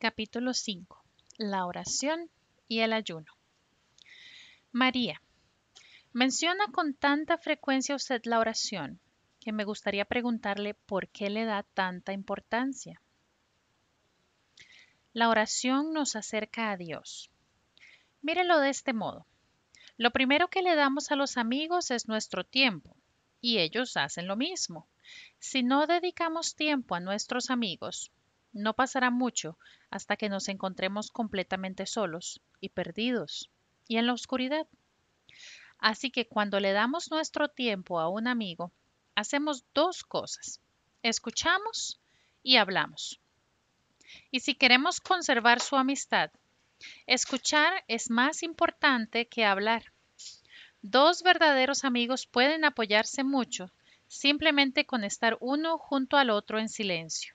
Capítulo 5. La oración y el ayuno. María, menciona con tanta frecuencia usted la oración que me gustaría preguntarle por qué le da tanta importancia. La oración nos acerca a Dios. Mírelo de este modo. Lo primero que le damos a los amigos es nuestro tiempo, y ellos hacen lo mismo. Si no dedicamos tiempo a nuestros amigos, no pasará mucho hasta que nos encontremos completamente solos y perdidos y en la oscuridad. Así que cuando le damos nuestro tiempo a un amigo, hacemos dos cosas. Escuchamos y hablamos. Y si queremos conservar su amistad, escuchar es más importante que hablar. Dos verdaderos amigos pueden apoyarse mucho simplemente con estar uno junto al otro en silencio.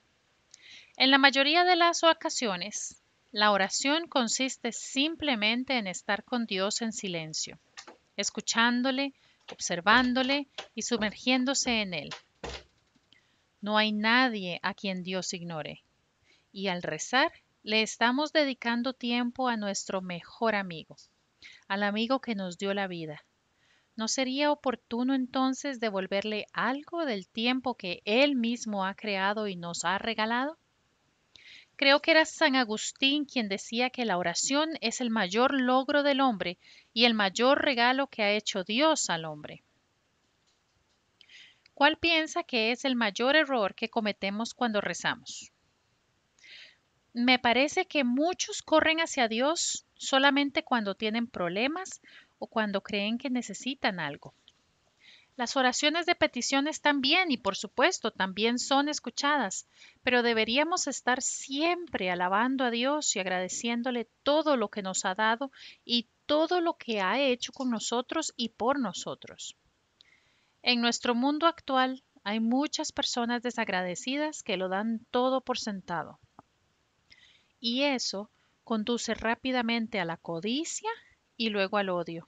En la mayoría de las ocasiones, la oración consiste simplemente en estar con Dios en silencio, escuchándole, observándole y sumergiéndose en Él. No hay nadie a quien Dios ignore. Y al rezar, le estamos dedicando tiempo a nuestro mejor amigo, al amigo que nos dio la vida. ¿No sería oportuno entonces devolverle algo del tiempo que Él mismo ha creado y nos ha regalado? Creo que era San Agustín quien decía que la oración es el mayor logro del hombre y el mayor regalo que ha hecho Dios al hombre. ¿Cuál piensa que es el mayor error que cometemos cuando rezamos? Me parece que muchos corren hacia Dios solamente cuando tienen problemas o cuando creen que necesitan algo. Las oraciones de peticiones también, y por supuesto, también son escuchadas, pero deberíamos estar siempre alabando a Dios y agradeciéndole todo lo que nos ha dado y todo lo que ha hecho con nosotros y por nosotros. En nuestro mundo actual hay muchas personas desagradecidas que lo dan todo por sentado. Y eso conduce rápidamente a la codicia y luego al odio.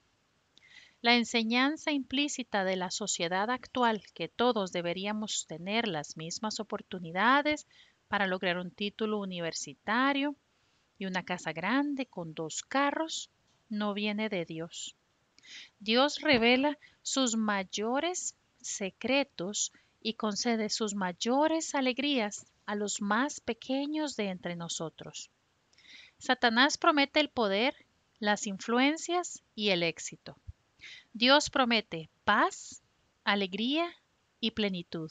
La enseñanza implícita de la sociedad actual, que todos deberíamos tener las mismas oportunidades para lograr un título universitario y una casa grande con dos carros, no viene de Dios. Dios revela sus mayores secretos y concede sus mayores alegrías a los más pequeños de entre nosotros. Satanás promete el poder, las influencias y el éxito. Dios promete paz, alegría y plenitud.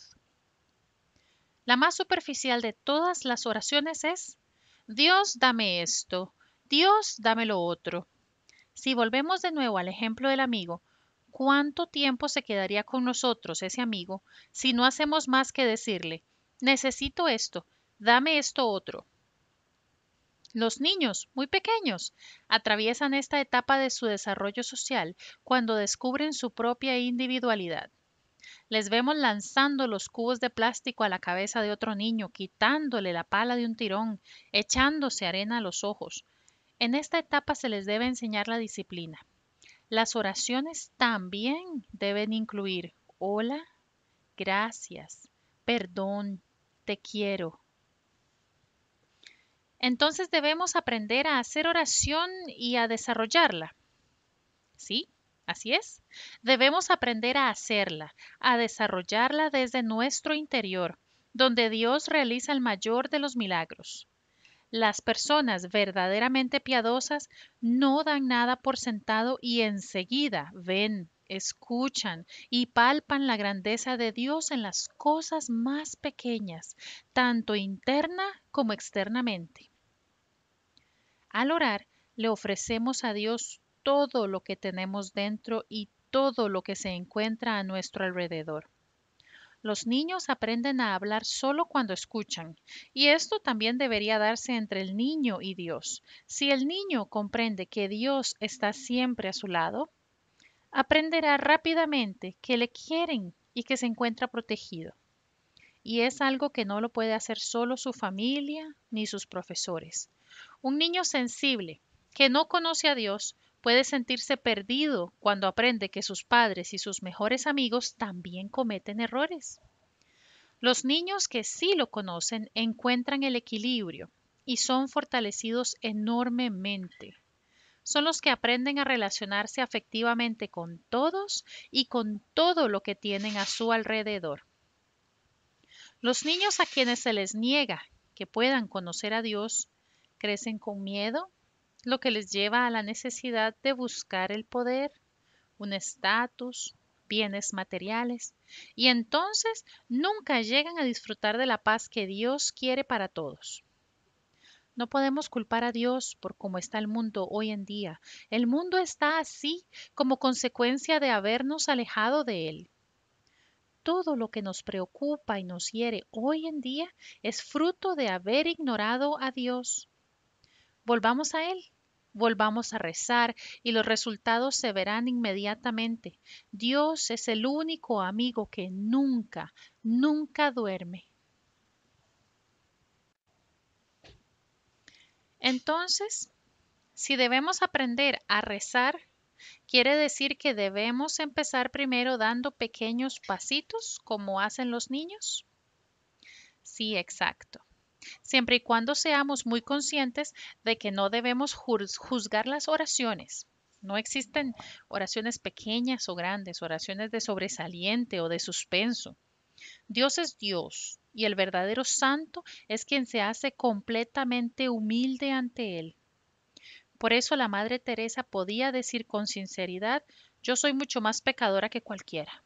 La más superficial de todas las oraciones es, Dios dame esto, Dios dame lo otro. Si volvemos de nuevo al ejemplo del amigo, ¿cuánto tiempo se quedaría con nosotros ese amigo si no hacemos más que decirle, necesito esto, dame esto otro? Los niños, muy pequeños, atraviesan esta etapa de su desarrollo social cuando descubren su propia individualidad. Les vemos lanzando los cubos de plástico a la cabeza de otro niño, quitándole la pala de un tirón, echándose arena a los ojos. En esta etapa se les debe enseñar la disciplina. Las oraciones también deben incluir hola, gracias, perdón, te quiero, entonces debemos aprender a hacer oración y a desarrollarla. ¿Sí? Así es. Debemos aprender a hacerla, a desarrollarla desde nuestro interior, donde Dios realiza el mayor de los milagros. Las personas verdaderamente piadosas no dan nada por sentado y enseguida ven, escuchan y palpan la grandeza de Dios en las cosas más pequeñas, tanto interna como externamente. Al orar, le ofrecemos a Dios todo lo que tenemos dentro y todo lo que se encuentra a nuestro alrededor. Los niños aprenden a hablar solo cuando escuchan, y esto también debería darse entre el niño y Dios. Si el niño comprende que Dios está siempre a su lado, aprenderá rápidamente que le quieren y que se encuentra protegido. Y es algo que no lo puede hacer solo su familia ni sus profesores. Un niño sensible que no conoce a Dios puede sentirse perdido cuando aprende que sus padres y sus mejores amigos también cometen errores. Los niños que sí lo conocen encuentran el equilibrio y son fortalecidos enormemente. Son los que aprenden a relacionarse afectivamente con todos y con todo lo que tienen a su alrededor. Los niños a quienes se les niega que puedan conocer a Dios crecen con miedo, lo que les lleva a la necesidad de buscar el poder, un estatus, bienes materiales, y entonces nunca llegan a disfrutar de la paz que Dios quiere para todos. No podemos culpar a Dios por cómo está el mundo hoy en día. El mundo está así como consecuencia de habernos alejado de Él. Todo lo que nos preocupa y nos hiere hoy en día es fruto de haber ignorado a Dios Volvamos a Él, volvamos a rezar y los resultados se verán inmediatamente. Dios es el único amigo que nunca, nunca duerme. Entonces, si debemos aprender a rezar, quiere decir que debemos empezar primero dando pequeños pasitos como hacen los niños. Sí, exacto siempre y cuando seamos muy conscientes de que no debemos juzgar las oraciones. No existen oraciones pequeñas o grandes, oraciones de sobresaliente o de suspenso. Dios es Dios y el verdadero santo es quien se hace completamente humilde ante Él. Por eso la Madre Teresa podía decir con sinceridad, yo soy mucho más pecadora que cualquiera.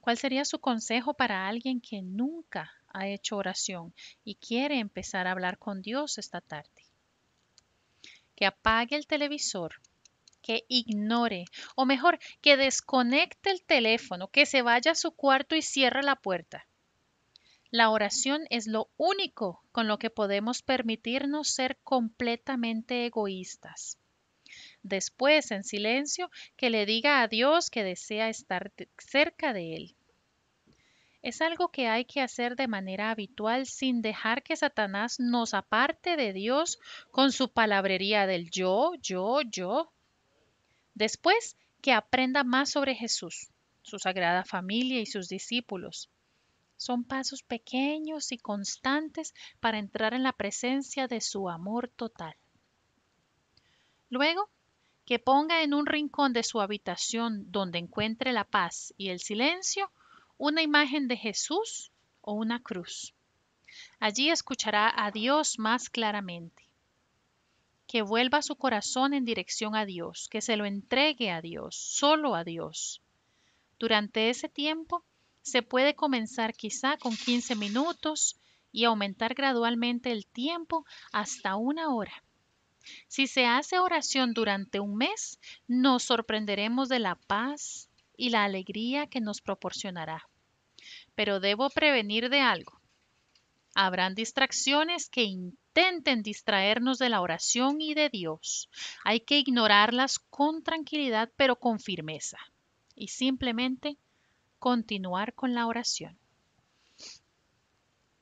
¿Cuál sería su consejo para alguien que nunca ha hecho oración y quiere empezar a hablar con Dios esta tarde. Que apague el televisor, que ignore, o mejor, que desconecte el teléfono, que se vaya a su cuarto y cierre la puerta. La oración es lo único con lo que podemos permitirnos ser completamente egoístas. Después, en silencio, que le diga a Dios que desea estar cerca de Él. Es algo que hay que hacer de manera habitual sin dejar que Satanás nos aparte de Dios con su palabrería del yo, yo, yo. Después, que aprenda más sobre Jesús, su sagrada familia y sus discípulos. Son pasos pequeños y constantes para entrar en la presencia de su amor total. Luego, que ponga en un rincón de su habitación donde encuentre la paz y el silencio una imagen de Jesús o una cruz. Allí escuchará a Dios más claramente. Que vuelva su corazón en dirección a Dios, que se lo entregue a Dios, solo a Dios. Durante ese tiempo se puede comenzar quizá con 15 minutos y aumentar gradualmente el tiempo hasta una hora. Si se hace oración durante un mes, nos sorprenderemos de la paz, y la alegría que nos proporcionará. Pero debo prevenir de algo. Habrán distracciones que intenten distraernos de la oración y de Dios. Hay que ignorarlas con tranquilidad, pero con firmeza. Y simplemente continuar con la oración.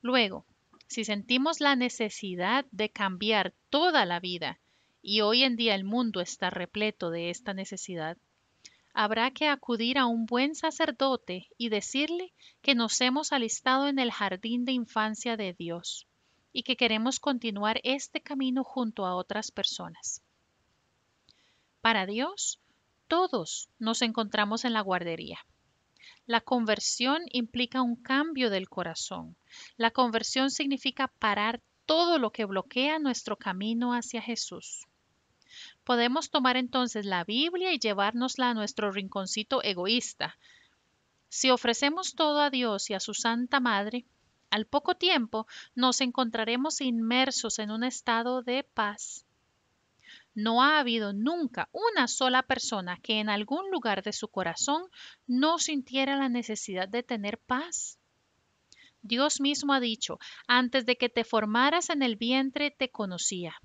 Luego, si sentimos la necesidad de cambiar toda la vida, y hoy en día el mundo está repleto de esta necesidad, habrá que acudir a un buen sacerdote y decirle que nos hemos alistado en el jardín de infancia de Dios y que queremos continuar este camino junto a otras personas. Para Dios, todos nos encontramos en la guardería. La conversión implica un cambio del corazón. La conversión significa parar todo lo que bloquea nuestro camino hacia Jesús. Podemos tomar entonces la Biblia y llevárnosla a nuestro rinconcito egoísta. Si ofrecemos todo a Dios y a su Santa Madre, al poco tiempo nos encontraremos inmersos en un estado de paz. No ha habido nunca una sola persona que en algún lugar de su corazón no sintiera la necesidad de tener paz. Dios mismo ha dicho, antes de que te formaras en el vientre te conocía.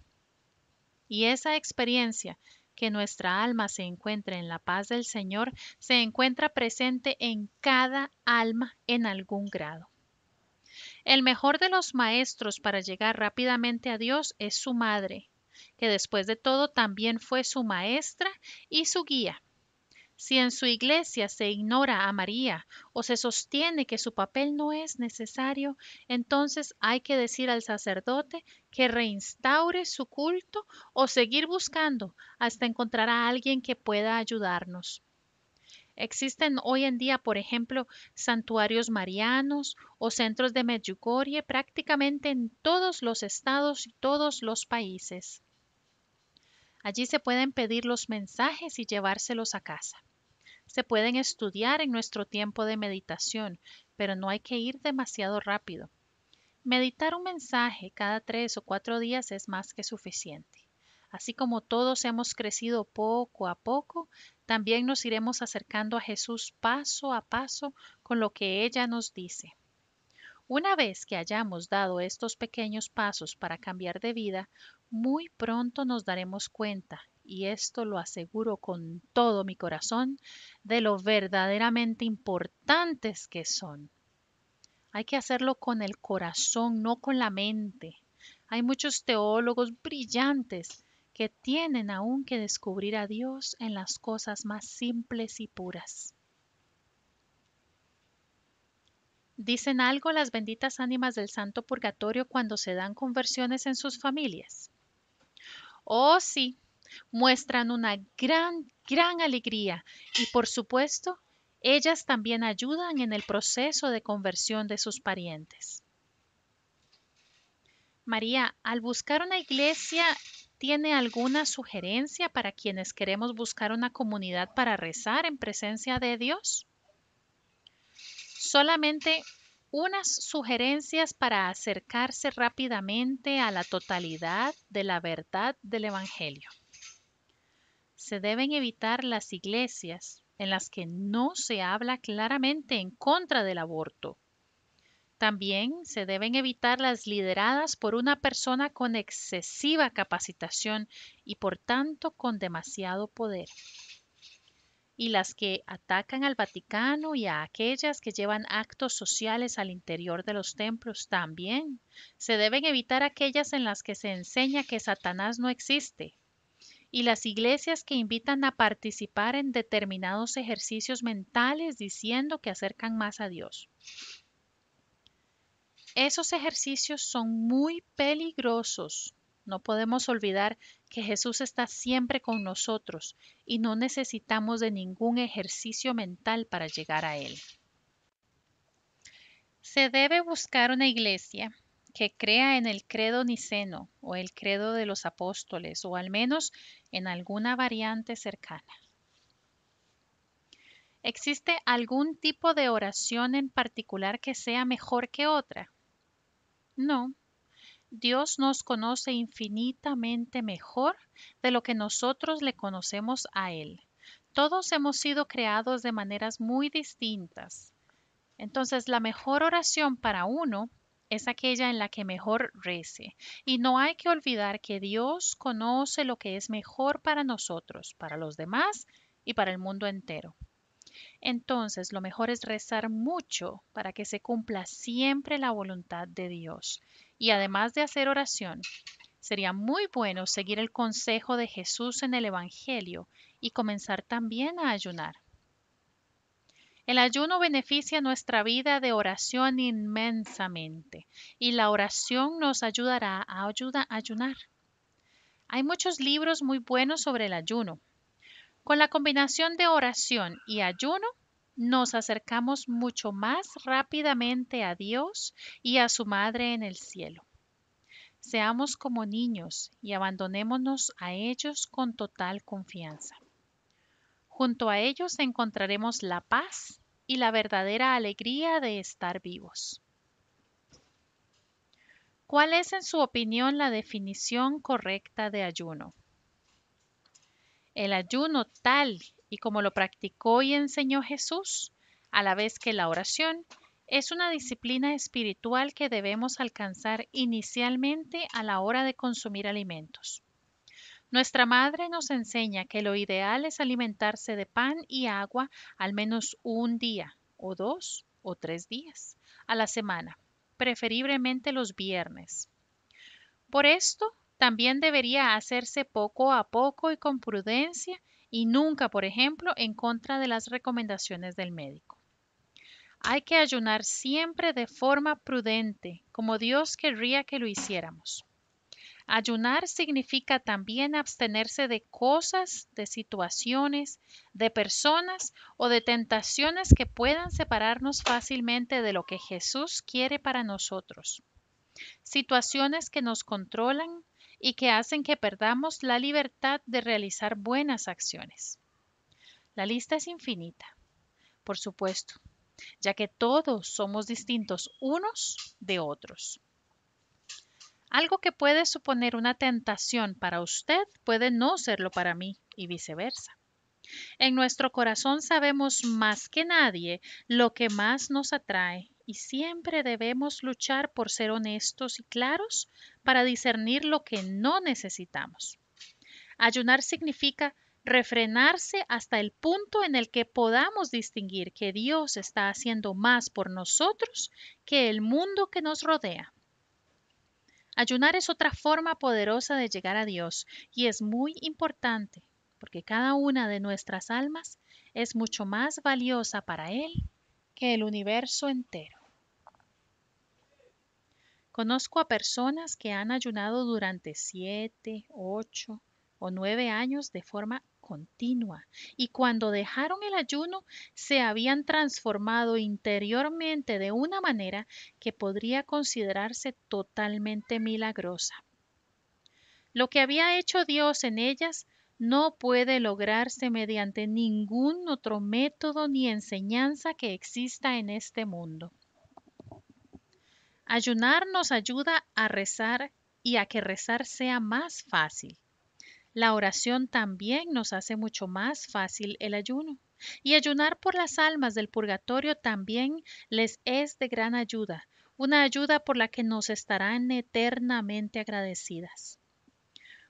Y esa experiencia que nuestra alma se encuentra en la paz del Señor se encuentra presente en cada alma en algún grado. El mejor de los maestros para llegar rápidamente a Dios es su madre, que después de todo también fue su maestra y su guía. Si en su iglesia se ignora a María o se sostiene que su papel no es necesario, entonces hay que decir al sacerdote que reinstaure su culto o seguir buscando hasta encontrar a alguien que pueda ayudarnos. Existen hoy en día, por ejemplo, santuarios marianos o centros de Medjugorje prácticamente en todos los estados y todos los países. Allí se pueden pedir los mensajes y llevárselos a casa se pueden estudiar en nuestro tiempo de meditación, pero no hay que ir demasiado rápido. Meditar un mensaje cada tres o cuatro días es más que suficiente. Así como todos hemos crecido poco a poco, también nos iremos acercando a Jesús paso a paso con lo que ella nos dice. Una vez que hayamos dado estos pequeños pasos para cambiar de vida, muy pronto nos daremos cuenta, y esto lo aseguro con todo mi corazón, de lo verdaderamente importantes que son. Hay que hacerlo con el corazón, no con la mente. Hay muchos teólogos brillantes que tienen aún que descubrir a Dios en las cosas más simples y puras. ¿Dicen algo las benditas ánimas del santo purgatorio cuando se dan conversiones en sus familias? Oh, sí, muestran una gran, gran alegría y por supuesto, ellas también ayudan en el proceso de conversión de sus parientes. María, al buscar una iglesia, ¿tiene alguna sugerencia para quienes queremos buscar una comunidad para rezar en presencia de Dios? Solamente unas sugerencias para acercarse rápidamente a la totalidad de la verdad del Evangelio. Se deben evitar las iglesias en las que no se habla claramente en contra del aborto. También se deben evitar las lideradas por una persona con excesiva capacitación y por tanto con demasiado poder y las que atacan al Vaticano y a aquellas que llevan actos sociales al interior de los templos también. Se deben evitar aquellas en las que se enseña que Satanás no existe. Y las iglesias que invitan a participar en determinados ejercicios mentales diciendo que acercan más a Dios. Esos ejercicios son muy peligrosos no podemos olvidar que Jesús está siempre con nosotros y no necesitamos de ningún ejercicio mental para llegar a Él. Se debe buscar una iglesia que crea en el credo niceno o el credo de los apóstoles o al menos en alguna variante cercana. ¿Existe algún tipo de oración en particular que sea mejor que otra? No, Dios nos conoce infinitamente mejor de lo que nosotros le conocemos a Él. Todos hemos sido creados de maneras muy distintas. Entonces, la mejor oración para uno es aquella en la que mejor rece. Y no hay que olvidar que Dios conoce lo que es mejor para nosotros, para los demás y para el mundo entero. Entonces, lo mejor es rezar mucho para que se cumpla siempre la voluntad de Dios y además de hacer oración, sería muy bueno seguir el consejo de Jesús en el Evangelio y comenzar también a ayunar. El ayuno beneficia nuestra vida de oración inmensamente y la oración nos ayudará a a ayunar. Hay muchos libros muy buenos sobre el ayuno. Con la combinación de oración y ayuno nos acercamos mucho más rápidamente a Dios y a su Madre en el cielo. Seamos como niños y abandonémonos a ellos con total confianza. Junto a ellos encontraremos la paz y la verdadera alegría de estar vivos. ¿Cuál es en su opinión la definición correcta de ayuno? El ayuno tal y como lo practicó y enseñó Jesús, a la vez que la oración, es una disciplina espiritual que debemos alcanzar inicialmente a la hora de consumir alimentos. Nuestra madre nos enseña que lo ideal es alimentarse de pan y agua al menos un día, o dos, o tres días a la semana, preferiblemente los viernes. Por esto, también debería hacerse poco a poco y con prudencia y nunca, por ejemplo, en contra de las recomendaciones del médico. Hay que ayunar siempre de forma prudente, como Dios querría que lo hiciéramos. Ayunar significa también abstenerse de cosas, de situaciones, de personas o de tentaciones que puedan separarnos fácilmente de lo que Jesús quiere para nosotros. Situaciones que nos controlan, y que hacen que perdamos la libertad de realizar buenas acciones. La lista es infinita, por supuesto, ya que todos somos distintos unos de otros. Algo que puede suponer una tentación para usted puede no serlo para mí y viceversa. En nuestro corazón sabemos más que nadie lo que más nos atrae y siempre debemos luchar por ser honestos y claros para discernir lo que no necesitamos. Ayunar significa refrenarse hasta el punto en el que podamos distinguir que Dios está haciendo más por nosotros que el mundo que nos rodea. Ayunar es otra forma poderosa de llegar a Dios y es muy importante porque cada una de nuestras almas es mucho más valiosa para Él que el universo entero. Conozco a personas que han ayunado durante siete, ocho o nueve años de forma continua y cuando dejaron el ayuno se habían transformado interiormente de una manera que podría considerarse totalmente milagrosa. Lo que había hecho Dios en ellas no puede lograrse mediante ningún otro método ni enseñanza que exista en este mundo. Ayunar nos ayuda a rezar y a que rezar sea más fácil. La oración también nos hace mucho más fácil el ayuno. Y ayunar por las almas del purgatorio también les es de gran ayuda, una ayuda por la que nos estarán eternamente agradecidas.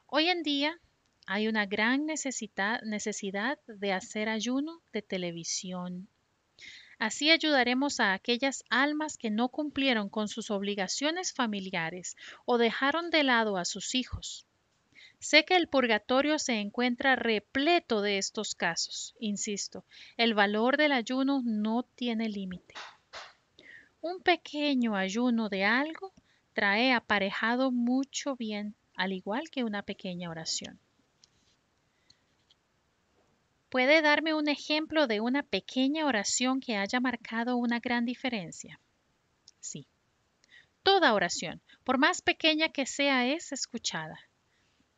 Hoy en día hay una gran necesidad, necesidad de hacer ayuno de televisión. Así ayudaremos a aquellas almas que no cumplieron con sus obligaciones familiares o dejaron de lado a sus hijos. Sé que el purgatorio se encuentra repleto de estos casos. Insisto, el valor del ayuno no tiene límite. Un pequeño ayuno de algo trae aparejado mucho bien, al igual que una pequeña oración. ¿Puede darme un ejemplo de una pequeña oración que haya marcado una gran diferencia? Sí. Toda oración, por más pequeña que sea, es escuchada.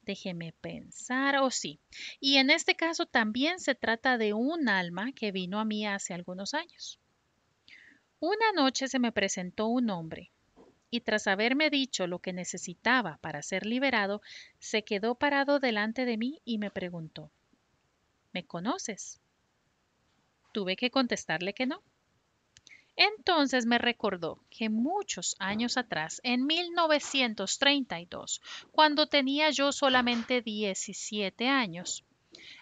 Déjeme pensar, o sí. Y en este caso también se trata de un alma que vino a mí hace algunos años. Una noche se me presentó un hombre y tras haberme dicho lo que necesitaba para ser liberado, se quedó parado delante de mí y me preguntó, ¿me conoces? Tuve que contestarle que no. Entonces me recordó que muchos años atrás, en 1932, cuando tenía yo solamente 17 años,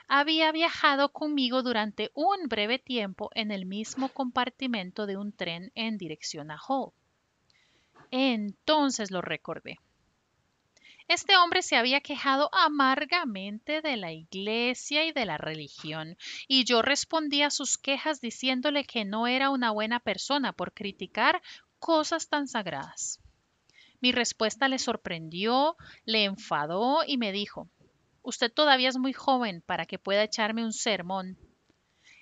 había viajado conmigo durante un breve tiempo en el mismo compartimento de un tren en dirección a Hull. Entonces lo recordé este hombre se había quejado amargamente de la iglesia y de la religión, y yo respondí a sus quejas diciéndole que no era una buena persona por criticar cosas tan sagradas. Mi respuesta le sorprendió, le enfadó y me dijo, Usted todavía es muy joven para que pueda echarme un sermón.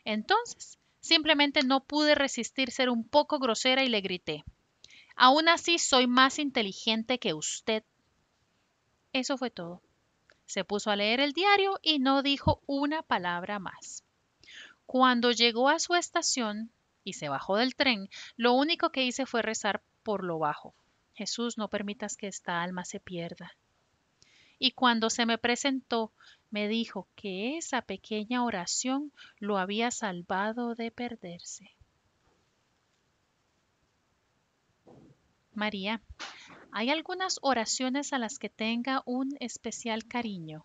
Entonces, simplemente no pude resistir ser un poco grosera y le grité, Aún así soy más inteligente que usted eso fue todo. Se puso a leer el diario y no dijo una palabra más. Cuando llegó a su estación y se bajó del tren, lo único que hice fue rezar por lo bajo. Jesús, no permitas que esta alma se pierda. Y cuando se me presentó, me dijo que esa pequeña oración lo había salvado de perderse. María, hay algunas oraciones a las que tenga un especial cariño.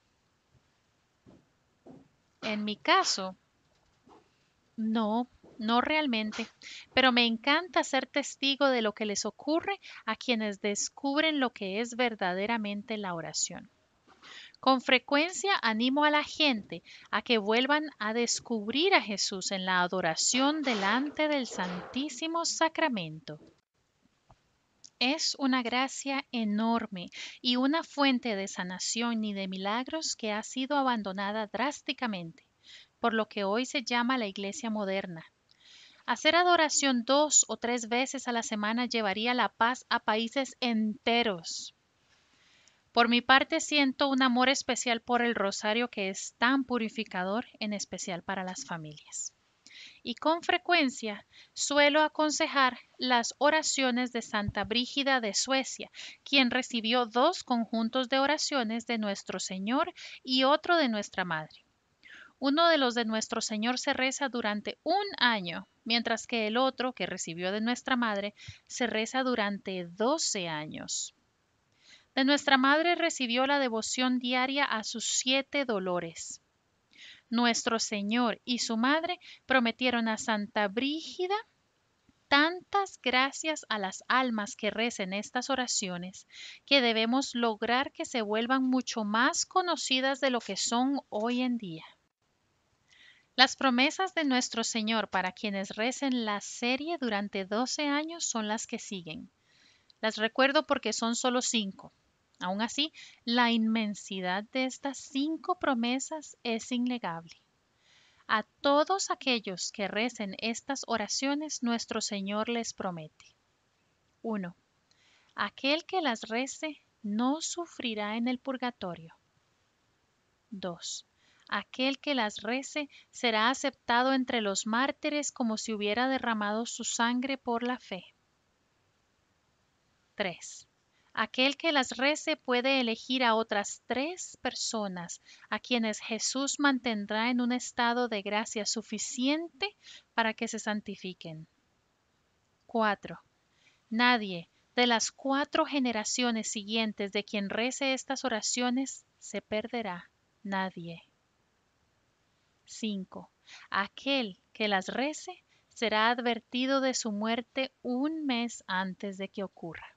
En mi caso, no, no realmente, pero me encanta ser testigo de lo que les ocurre a quienes descubren lo que es verdaderamente la oración. Con frecuencia animo a la gente a que vuelvan a descubrir a Jesús en la adoración delante del Santísimo Sacramento. Es una gracia enorme y una fuente de sanación y de milagros que ha sido abandonada drásticamente por lo que hoy se llama la iglesia moderna. Hacer adoración dos o tres veces a la semana llevaría la paz a países enteros. Por mi parte siento un amor especial por el rosario que es tan purificador, en especial para las familias y con frecuencia suelo aconsejar las oraciones de Santa Brígida de Suecia, quien recibió dos conjuntos de oraciones de nuestro Señor y otro de nuestra Madre. Uno de los de nuestro Señor se reza durante un año, mientras que el otro, que recibió de nuestra Madre, se reza durante doce años. De nuestra Madre recibió la devoción diaria a sus siete dolores nuestro Señor y su madre prometieron a Santa Brígida tantas gracias a las almas que recen estas oraciones que debemos lograr que se vuelvan mucho más conocidas de lo que son hoy en día. Las promesas de nuestro Señor para quienes recen la serie durante 12 años son las que siguen. Las recuerdo porque son solo cinco. Aún así, la inmensidad de estas cinco promesas es innegable. A todos aquellos que recen estas oraciones, nuestro Señor les promete. 1. Aquel que las rece no sufrirá en el purgatorio. 2. Aquel que las rece será aceptado entre los mártires como si hubiera derramado su sangre por la fe. 3 Aquel que las rece puede elegir a otras tres personas a quienes Jesús mantendrá en un estado de gracia suficiente para que se santifiquen. 4. Nadie de las cuatro generaciones siguientes de quien rece estas oraciones se perderá. Nadie. 5. Aquel que las rece será advertido de su muerte un mes antes de que ocurra.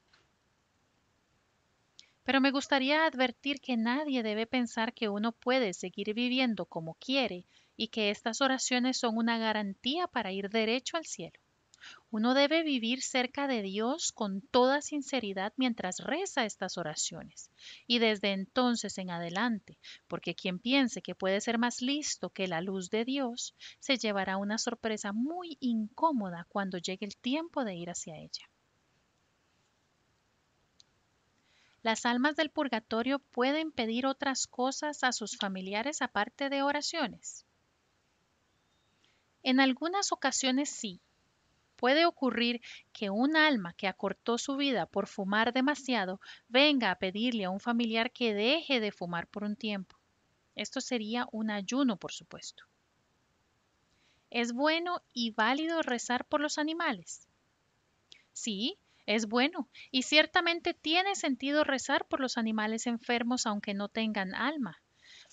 Pero me gustaría advertir que nadie debe pensar que uno puede seguir viviendo como quiere y que estas oraciones son una garantía para ir derecho al cielo. Uno debe vivir cerca de Dios con toda sinceridad mientras reza estas oraciones y desde entonces en adelante, porque quien piense que puede ser más listo que la luz de Dios, se llevará una sorpresa muy incómoda cuando llegue el tiempo de ir hacia ella. Las almas del purgatorio pueden pedir otras cosas a sus familiares aparte de oraciones. En algunas ocasiones sí. Puede ocurrir que un alma que acortó su vida por fumar demasiado venga a pedirle a un familiar que deje de fumar por un tiempo. Esto sería un ayuno, por supuesto. ¿Es bueno y válido rezar por los animales? Sí, es bueno, y ciertamente tiene sentido rezar por los animales enfermos aunque no tengan alma.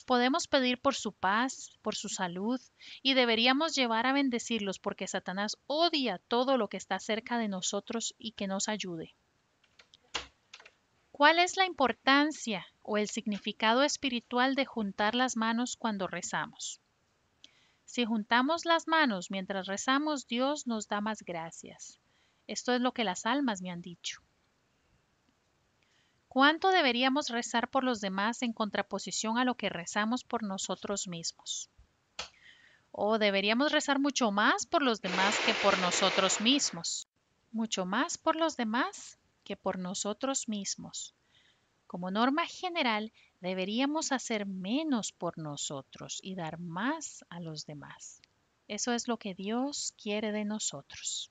Podemos pedir por su paz, por su salud, y deberíamos llevar a bendecirlos porque Satanás odia todo lo que está cerca de nosotros y que nos ayude. ¿Cuál es la importancia o el significado espiritual de juntar las manos cuando rezamos? Si juntamos las manos mientras rezamos, Dios nos da más gracias. Esto es lo que las almas me han dicho. ¿Cuánto deberíamos rezar por los demás en contraposición a lo que rezamos por nosotros mismos? ¿O deberíamos rezar mucho más por los demás que por nosotros mismos? Mucho más por los demás que por nosotros mismos. Como norma general, deberíamos hacer menos por nosotros y dar más a los demás. Eso es lo que Dios quiere de nosotros.